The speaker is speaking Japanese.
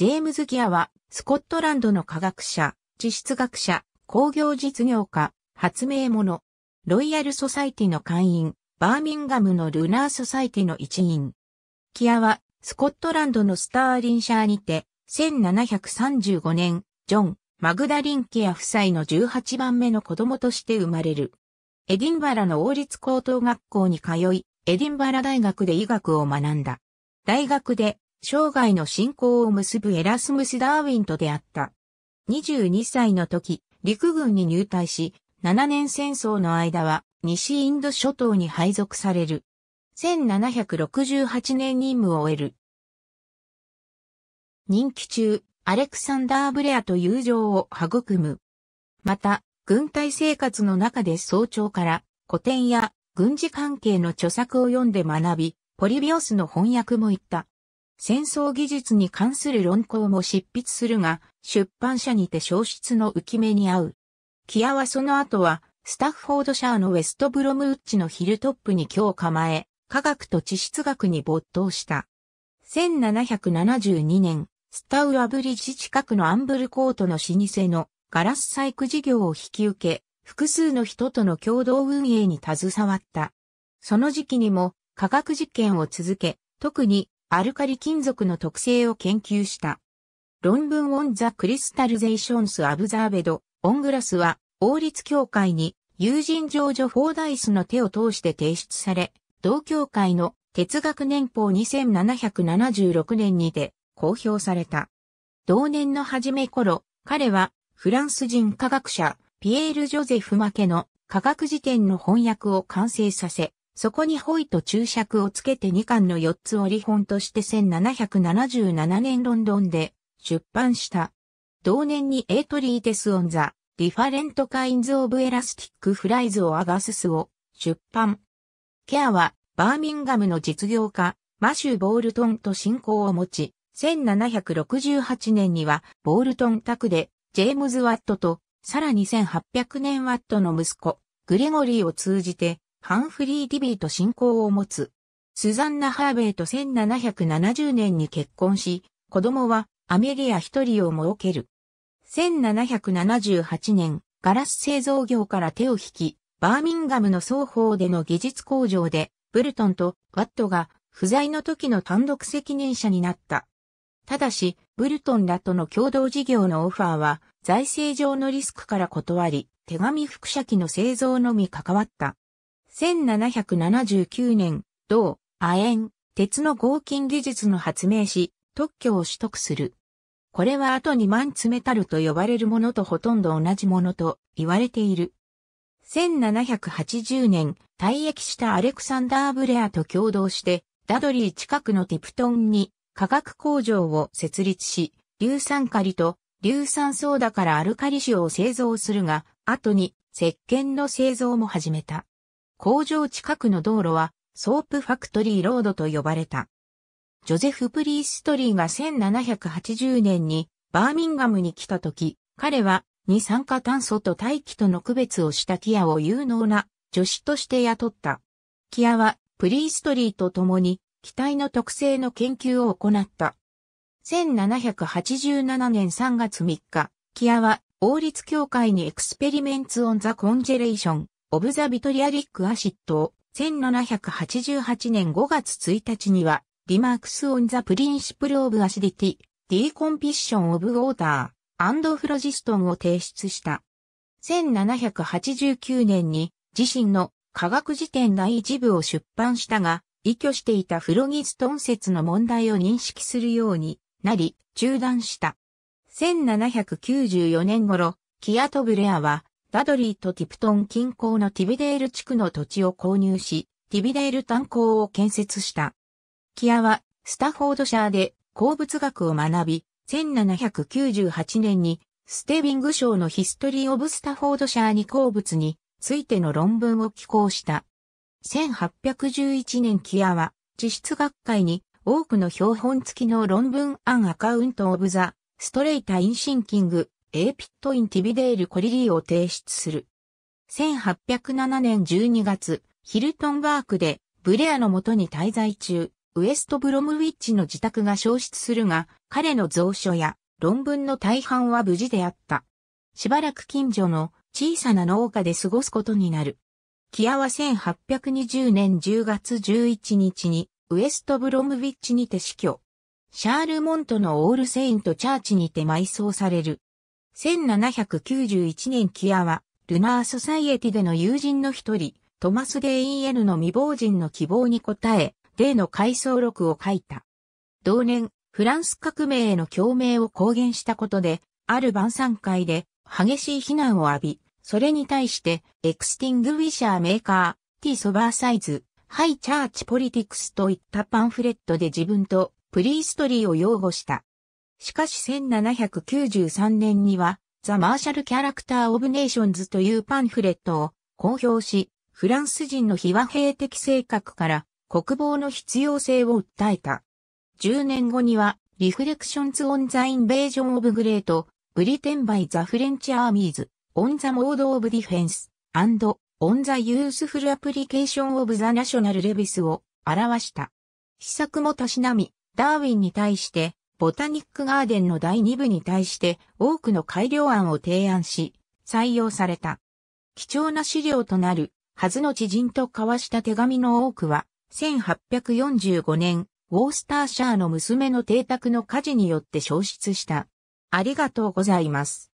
ジェームズ・ギアは、スコットランドの科学者、地質学者、工業実業家、発明者、ロイヤル・ソサイティの会員、バーミンガムのルナー・ソサイティの一員。ギアは、スコットランドのスターリンシャーにて、1735年、ジョン・マグダリン・キア夫妻の18番目の子供として生まれる。エディンバラの王立高等学校に通い、エディンバラ大学で医学を学んだ。大学で生涯の信仰を結ぶエラスムス・ダーウィンと出会った。22歳の時、陸軍に入隊し、7年戦争の間は西インド諸島に配属される。1768年任務を終える。任期中、アレクサンダー・ブレアと友情を育む。また、軍隊生活の中で早朝から古典や軍事関係の著作を読んで学び、ポリビオスの翻訳も行った。戦争技術に関する論考も執筆するが、出版社にて消失の浮き目に合う。キアはその後は、スタッフォードシャーのウェストブロムウッチのヒルトップに今日構え、科学と地質学に没頭した。1772年、スタウアブリッジ近くのアンブルコートの老舗のガラス細工事業を引き受け、複数の人との共同運営に携わった。その時期にも科学実験を続け、特にアルカリ金属の特性を研究した。論文 On the Crystallizations Observed on Glass は、王立協会に友人ジョージョ・フォーダイスの手を通して提出され、同協会の哲学年報2776年にて公表された。同年の初め頃、彼はフランス人科学者ピエール・ジョゼフ・マケの科学辞典の翻訳を完成させ、そこにホイと注釈をつけて2巻の4つ折本として1777年ロンドンで出版した。同年にエイトリーテスオンザ、ディファレントカインズオブエラスティックフライズをアガススを出版。ケアはバーミンガムの実業家、マシュ・ボールトンと親交を持ち、1768年にはボールトン宅でジェームズ・ワットと、さらに1800年ワットの息子、グレゴリーを通じて、ハンフリー・ディビーと親交を持つ。スザンナ・ハーベイと1770年に結婚し、子供はアメリア一人を設ける。1778年、ガラス製造業から手を引き、バーミンガムの双方での技術工場で、ブルトンとワットが不在の時の単独責任者になった。ただし、ブルトンらとの共同事業のオファーは、財政上のリスクから断り、手紙複写機の製造のみ関わった。1779年、銅、亜鉛、鉄の合金技術の発明し、特許を取得する。これは後にマンツメタルと呼ばれるものとほとんど同じものと言われている。1780年、退役したアレクサンダー・ブレアと共同して、ダドリー近くのティプトンに化学工場を設立し、硫酸カリと硫酸ソーダからアルカリ塩を製造するが、後に石鹸の製造も始めた。工場近くの道路はソープファクトリーロードと呼ばれた。ジョゼフ・プリーストリーが1780年にバーミンガムに来た時、彼は二酸化炭素と大気との区別をしたキアを有能な助手として雇った。キアはプリーストリーと共に機体の特性の研究を行った。1787年3月3日、キアは王立協会にエクスペリメンツ・オン・ザ・コンジェレーション、オブザ・ビトリアリック・アシッドを1788年5月1日には、リマークス・オン・ザ・プリンシプル・オブ・アシディティ、ディーコンピッション・オブ・ウォーター、アンド・フロジストンを提出した。1789年に自身の科学辞典第一部を出版したが、依拠していたフロギストン説の問題を認識するようになり、中断した。1794年頃、キアト・ブレアは、ダドリーとティプトン近郊のティビデール地区の土地を購入し、ティビデール炭鉱を建設した。キアは、スタフォードシャーで鉱物学を学び、1798年に、ステビング賞のヒストリー・オブ・スタフォードシャーに鉱物についての論文を寄稿した。1811年キアは、地質学会に多くの標本付きの論文アンアカウント・オブ・ザ・ストレイタ・イン・シンキング、エーピットインティビデールコリリーを提出する。1807年12月、ヒルトンバークでブレアのもとに滞在中、ウエストブロムウィッチの自宅が消失するが、彼の蔵書や論文の大半は無事であった。しばらく近所の小さな農家で過ごすことになる。キアは1820年10月11日にウエストブロムウィッチにて死去。シャール・モントのオールセイント・チャーチにて埋葬される。1791年キアは、ルナーソサイエティでの友人の一人、トマス・デイン・エルの未亡人の希望に応え、例の回想録を書いた。同年、フランス革命への共鳴を公言したことで、ある晩餐会で激しい非難を浴び、それに対して、エクスティングウィシャーメーカー、ティ・ソバーサイズ、ハイ・チャーチ・ポリティクスといったパンフレットで自分とプリーストリーを擁護した。しかし1793年には、ザ・マーシャル・キャラクター・オブ・ネーションズというパンフレットを公表し、フランス人の非和平的性格から国防の必要性を訴えた。10年後には、リフレクションズ・オン・ザ・インベージョン・オブ・グレート、ブリテン・バイ・ザ・フレンチ・アーミーズ、オン・ザ・モード・オブ・ディフェンス、アンド、オン・ザ・ユースフル・アプリケーション・オブ・ザ・ナショナル・レビスを表した。施策もたしなみ、ダーウィンに対して、ボタニックガーデンの第2部に対して多くの改良案を提案し、採用された。貴重な資料となる、はずの知人と交わした手紙の多くは、1845年、ウォースターシャーの娘の邸宅の火事によって消失した。ありがとうございます。